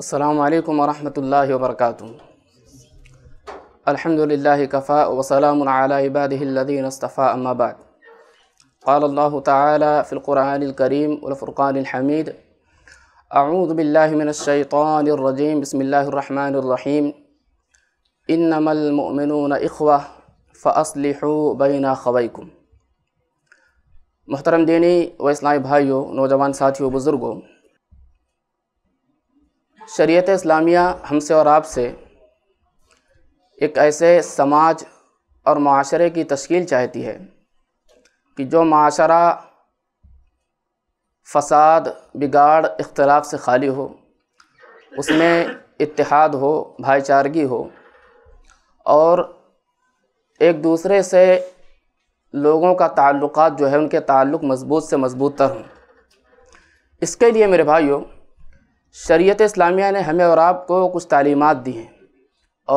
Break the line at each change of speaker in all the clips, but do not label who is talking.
السلام عليكم ورحمة الله وبركاته الحمد لله كفاء وسلام على عباده الذين استفاء أما بعد قال الله تعالى في القرآن الكريم والفرقان الحميد أعوذ بالله من الشيطان الرجيم بسم الله الرحمن الرحيم إنما المؤمنون إخوة فأصلحوا بين خويكم محترم ديني و اسلامی نوجوان ساتھیوں بزرگو शरीयत इस्लामिया हमसे और आपसे एक ऐसे समाज और माशरे की तश्कील चाहती है कि जो माशरा फसाद बिगाड़ इख्तलाफ से खाली हो उसमें इत्तेहाद हो भाईचारगी हो और एक दूसरे से लोगों का ताल्लुक़ जो है उनके ताल्लुक़ मज़बूत से मज़बूत तर हों इसके लिए मेरे भाइयों शरीयत इस्लामिया ने हमें और आपको कुछ तालीमत दी हैं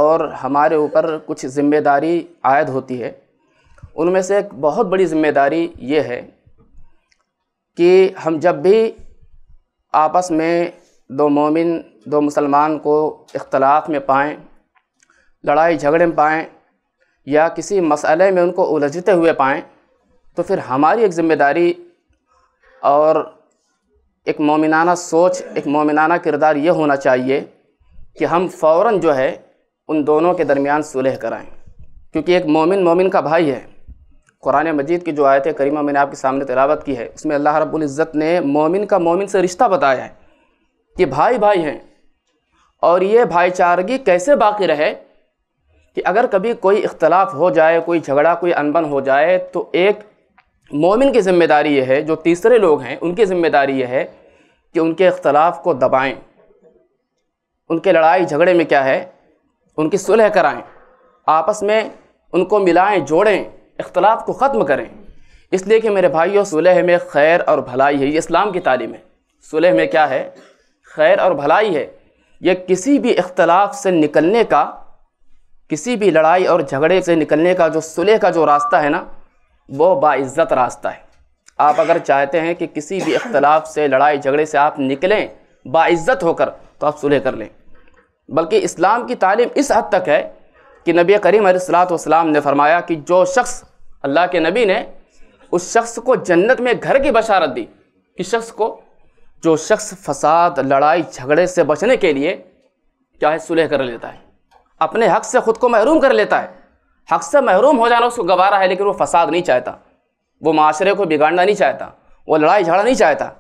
और हमारे ऊपर कुछ ज़िम्मेदारी आयद होती है उनमें से एक बहुत बड़ी ज़िम्मेदारी ये है कि हम जब भी आपस में दो मोमिन दो मुसलमान को इख्तलाफ में पाएँ लड़ाई झगड़े में पाएँ या किसी मसले में उनको उलझते हुए पाएँ तो फिर हमारी एक ज़िम्मेदारी और एक मोमिनाना सोच एक मोमिनाना किरदार ये होना चाहिए कि हम फ़ौर जो है उन दोनों के दरमियान सुलह कराएँ क्योंकि एक मोमिन मोमिन का भाई है कुरान मजीद की जो आयत करीमा मैंने आपके सामने तलावत की है उसमें अल्लाह रब्ज़त ने मोमिन का मोमिन से रिश्ता बताया है कि भाई भाई हैं और ये भाईचारगी कैसे बाकी रहे कि अगर कभी कोई इख्तलाफ हो जाए कोई झगड़ा कोई अनबन हो जाए तो एक मोमिन की ज़िम्मेदारी यह है जो तीसरे लोग हैं उनकी ज़िम्मेदारी यह है कि उनके अख्तलाफ को दबाएं उनके लड़ाई झगड़े में क्या है उनकी सुलह कराएं आपस में उनको मिलाएं जोड़ें इख्तलाफ को ख़त्म करें इसलिए कि मेरे भाइयों सुलह में खैर और भलाई है ये इस्लाम की तालीम है सुलह में क्या है खैर और भलाई है यह किसी भी इख्तलाफ से निकलने का किसी भी लड़ाई और झगड़े से निकलने का जो सुलह का जो रास्ता है ना वो बाज़्ज़त रास्ता है आप अगर चाहते हैं कि किसी भी इख्तलाफ से लड़ाई झगड़े से आप निकलें बाज़्ज़त होकर तो आप सुलह कर लें बल्कि इस्लाम की तालीम इस हद तक है कि नबी करीम सलाम ने फरमाया कि जो शख्स अल्लाह के नबी ने उस शख्स को जन्नत में घर की बशारत दी कि शख्स को जो शख्स फसाद लड़ाई झगड़े से बचने के लिए क्या है सुलह कर लेता है अपने हक से ख़ुद को महरूम कर लेता है हक से महरूम हो जाना उसको गवारा है लेकिन वो फसाद नहीं चाहता वो माशरे को बिगाड़ना नहीं चाहता वो लड़ाई झगड़ा नहीं चाहता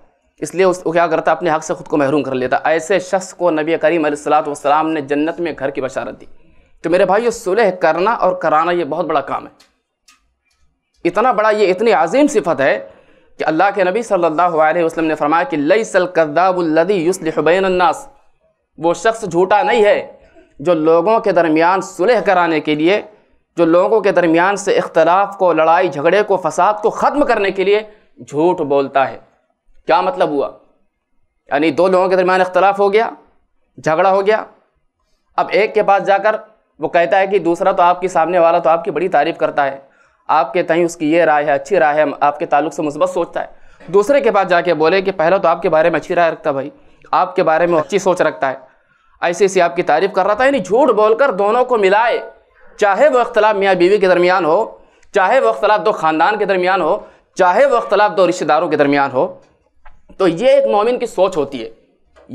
इसलिए उसको क्या करता अपने हक से ख़ुद को महरूम कर लेता ऐसे शख्स को नबी करीम सलाम ने जन्नत में घर की बशारत दी तो मेरे भाई ये सुलह करना और कराना ये बहुत बड़ा काम है इतना बड़ा ये इतनी अजीम सिफत है कि अल्लाह के नबी सल्लल्लाहु अलैहि वसल्लम ने फरमाया कि लई सल कद्दाबुल्लदी वो शख्स झूठा नहीं है जो लोगों के दरमियान सुलह कराने के लिए जो लोगों के दरमियान से इख्तलाफ को लड़ाई झगड़े को फसाद को ख़त्म करने के लिए झूठ बोलता है क्या मतलब हुआ यानी दो लोगों के दरमियान इख्तलाफ हो गया झगड़ा हो गया अब एक के पास जाकर वो कहता है कि दूसरा तो आपकी सामने वाला तो आपकी बड़ी तारीफ़ करता है आपके तहीं उसकी ये राय है अच्छी राय है आपके ताल्लुक से मुसबत सोचता है दूसरे के पास जाके बोले कि पहला तो आपके बारे में अच्छी राय रखता भाई आपके बारे में अच्छी सोच रखता है ऐसे ऐसी आपकी तारीफ़ कर रहा था यानी झूठ बोलकर दोनों को मिलाए चाहे वह अख्तलाफ मियाँ बीवी के दरमियान हो चाहे वह अख्तलाफ दो ख़ानदान के दरमियान हो चाहे वह अख्तलाफ दो रिश्तेदारों के दरमियान हो तो ये एक मोमिन की सोच होती है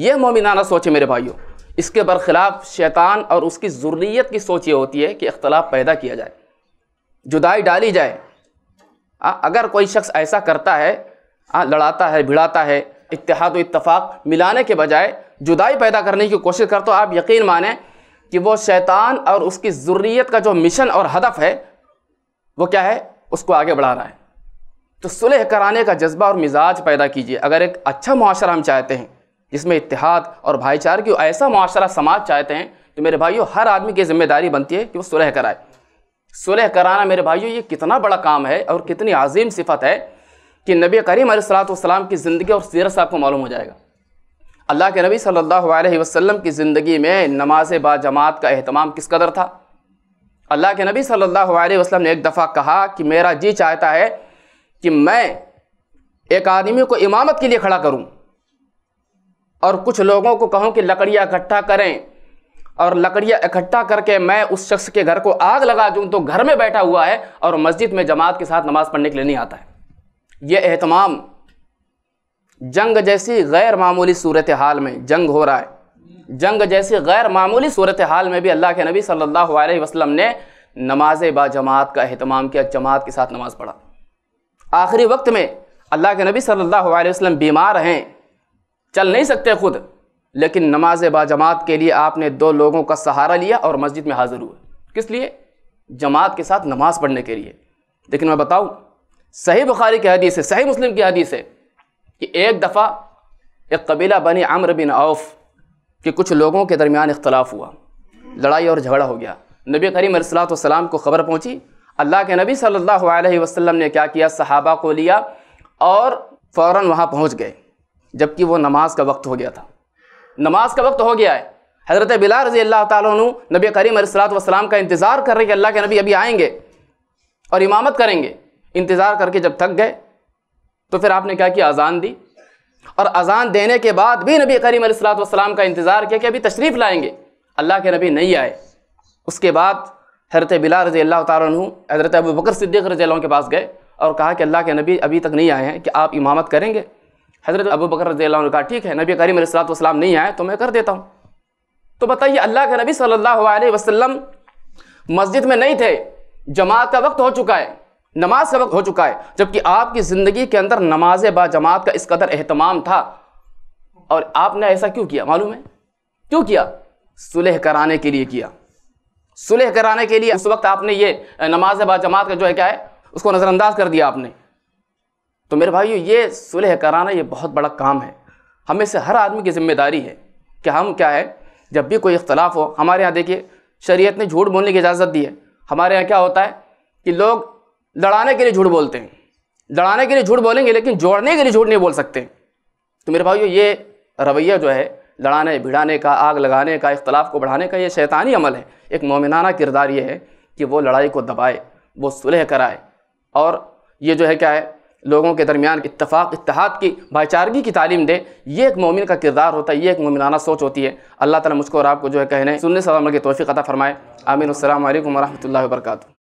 ये मोमिनाना सोच है मेरे भाइयों इसके बरखिलाफ शैतान और उसकी ज़रूरीत की सोच ये होती है कि अख्तलाफ पैदा किया जाए जुदाई डाली जाए आ, हाँ, अगर कोई शख्स ऐसा करता है आ, हाँ, लड़ाता है भिड़ाता है इतिहाद व इतफाक़ मिलाने के बजाय जुदाई पैदा करने की कोशिश कर तो आप यकीन माने कि वो शैतान और उसकी ज़रूरीत का जो मिशन और हदफ है वो क्या है उसको आगे बढ़ा रहा है तो सुलह कराने का जज्बा और मिजाज पैदा कीजिए अगर एक अच्छा माशरा हम चाहते हैं जिसमें इतिहाद और भाईचारे की ऐसा माशरा समाज चाहते हैं तो मेरे भाइयों हर आदमी की जिम्मेदारी बनती है कि वो सुलह कराए सुलह कराना मेरे भाइयों ये कितना बड़ा काम है और कितनी अजीम सिफत है कि नबी करीम सलाम की ज़िंदगी और सीरत से आपको मालूम हो जाएगा अल्लाह के नबी सल्लल्लाहु अलैहि वसल्लम की ज़िंदगी में नमाज बाजमात का अहतमाम किस कदर था अल्लाह के नबी सल्लल्लाहु अलैहि वसल्लम ने एक दफ़ा कहा कि मेरा जी चाहता है कि मैं एक आदमी को इमामत के लिए खड़ा करूं और कुछ लोगों को कहूं कि लकड़ियाँ इकट्ठा करें और लकड़ियाँ इकट्ठा करके मैं उस शख्स के घर को आग लगा दूँ तो घर में बैठा हुआ है और मस्जिद में जमात के साथ नमाज़ पढ़ने के लिए नहीं आता है यह अहतमाम जंग जैसी गैर मामूली सूरत हाल में जंग हो रहा है जंग जैसी गैर मामूली सूरत हाल में भी अल्लाह के नबी सल्लल्लाहु अलैहि वसल्लम ने नमाज बाजमात का अहतमाम किया जमात के साथ नमाज पढ़ा आखिरी वक्त में अल्लाह के नबी सल्लल्लाहु अलैहि वसल्लम बीमार हैं चल नहीं सकते खुद लेकिन नमाज बाजमात के लिए आपने दो लोगों का सहारा लिया और मस्जिद में हाजिर हुए किस लिए जमात के साथ नमाज पढ़ने के लिए लेकिन मैं बताऊँ सही बुखारी की हदीस है सही मुस्लिम की हदीस है कि एक दफ़ा एक कबीला बनी आम्र बिन औफ के कुछ लोगों के दरमियान इख्तलाफ हुआ लड़ाई और झगड़ा हो गया नबी करीम सलाम को ख़बर पहुँची अल्लाह के नबी सल्लल्लाहु अलैहि वसल्लम ने क्या किया सहाबा को लिया और फ़ौर वहाँ पहुँच गए जबकि वो नमाज का वक्त हो गया था नमाज का वक्त हो गया है हज़रत बिला रजी अल्लाह तु नबी करीम सलाम का इंतज़ार कर रहे कि अल्लाह के नबी अभी आएँगे और इमामत करेंगे इंतज़ार करके जब थक गए तो फिर आपने क्या किया अज़ान दी और अज़ान देने के बाद भी नबी करीम सलाम का इंतज़ार किया कि अभी तशरीफ़ लाएंगे अल्लाह के नबी नहीं आए उसके बाद हरत बिला रजी अल्लाह तु हज़रत अबू बकर सिद्दीक रजी के पास गए और कहा कि अल्लाह के नबी अभी तक नहीं आए हैं कि आप इमामत करेंगे हज़रत अबू बकर रजी ने कहा ठीक है नबी करीम सलाम नहीं आए तो मैं कर देता हूँ तो बताइए अल्लाह के नबी सल्ला वसम मस्जिद में नहीं थे जमात का वक्त हो चुका है नमाज का वक्त हो चुका है जबकि आपकी ज़िंदगी के अंदर नमाज बाजमात का इस कदर अहतमाम था और आपने ऐसा क्यों किया मालूम है क्यों किया सुलह कराने के लिए किया सुलह कराने के लिए उस वक्त आपने ये नमाज बाजमात का जो है क्या है उसको नज़रअंदाज कर दिया आपने तो मेरे भाई ये सुलह कराना ये बहुत बड़ा काम है हमें से हर आदमी की जिम्मेदारी है कि हम क्या है जब भी कोई इख्तलाफ हो हमारे यहाँ देखिए शरीयत ने झूठ बोलने की इजाज़त दी है हमारे यहाँ क्या होता है कि लोग लड़ाने के लिए झूठ बोलते हैं लड़ाने के लिए झूठ बोलेंगे लेकिन जोड़ने के लिए झूठ नहीं बोल सकते तो मेरे भाइयों ये रवैया जो है लड़ाने भिड़ाने का आग लगाने का इख्तलाफ को बढ़ाने का ये शैतानी अमल है एक मोमिनाना किरदार ये है कि वो लड़ाई को दबाए वो सुलह कराए और ये जो है क्या है लोगों के दरमियान इतफ़ाक़ इतहाद की भाईचारगी की तालीम दे ये एक मोमिन का किरदार होता है ये एक मोमिनाना सोच होती है अल्लाह ताला मुझको और आपको जो है कहने सुनने सलाम की तोफ़ी अता फ़रमाए आमिन अल्लाम वरम्ह वर्का